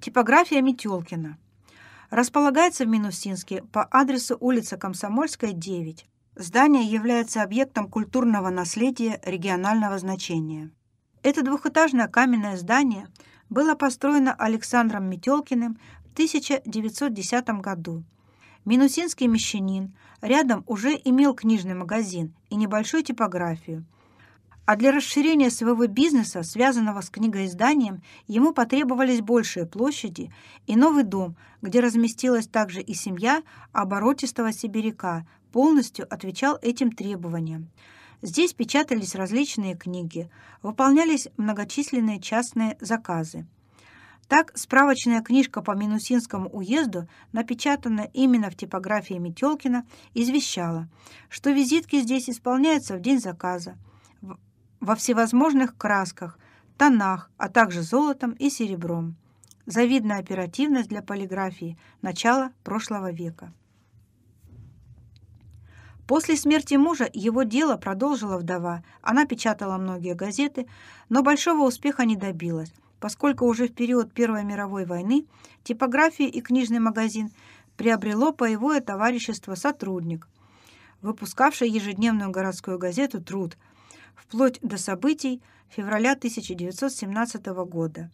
Типография Метелкина. Располагается в Минусинске по адресу улица Комсомольская, 9. Здание является объектом культурного наследия регионального значения. Это двухэтажное каменное здание было построено Александром Метелкиным в 1910 году. Минусинский мещанин рядом уже имел книжный магазин и небольшую типографию – а для расширения своего бизнеса, связанного с книгоизданием, ему потребовались большие площади и новый дом, где разместилась также и семья оборотистого сибиряка, полностью отвечал этим требованиям. Здесь печатались различные книги, выполнялись многочисленные частные заказы. Так, справочная книжка по Минусинскому уезду, напечатанная именно в типографии Метелкина, извещала, что визитки здесь исполняются в день заказа – во всевозможных красках, тонах, а также золотом и серебром. Завидная оперативность для полиграфии начала прошлого века. После смерти мужа его дело продолжила вдова. Она печатала многие газеты, но большого успеха не добилась, поскольку уже в период Первой мировой войны типографии и книжный магазин приобрело боевое товарищество «Сотрудник», выпускавший ежедневную городскую газету «Труд», вплоть до событий февраля 1917 года.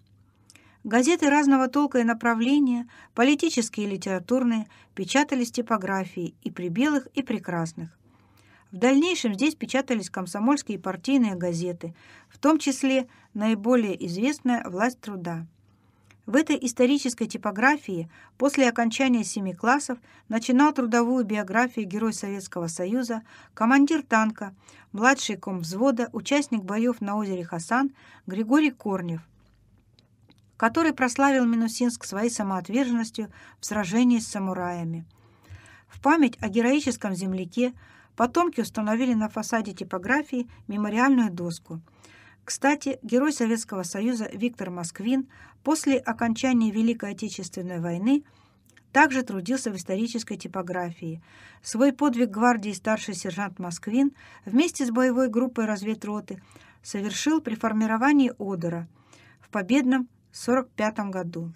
Газеты разного толка и направления, политические и литературные, печатались типографии и при белых, и прекрасных. В дальнейшем здесь печатались комсомольские и партийные газеты, в том числе наиболее известная «Власть труда». В этой исторической типографии после окончания семи классов начинал трудовую биографию Герой Советского Союза, командир танка, младший комвзвода, участник боев на озере Хасан Григорий Корнев, который прославил Минусинск своей самоотверженностью в сражении с самураями. В память о героическом земляке потомки установили на фасаде типографии мемориальную доску – кстати, герой Советского Союза Виктор Москвин после окончания Великой Отечественной войны также трудился в исторической типографии. Свой подвиг гвардии старший сержант Москвин вместе с боевой группой разведроты совершил при формировании Одера в победном 1945 году.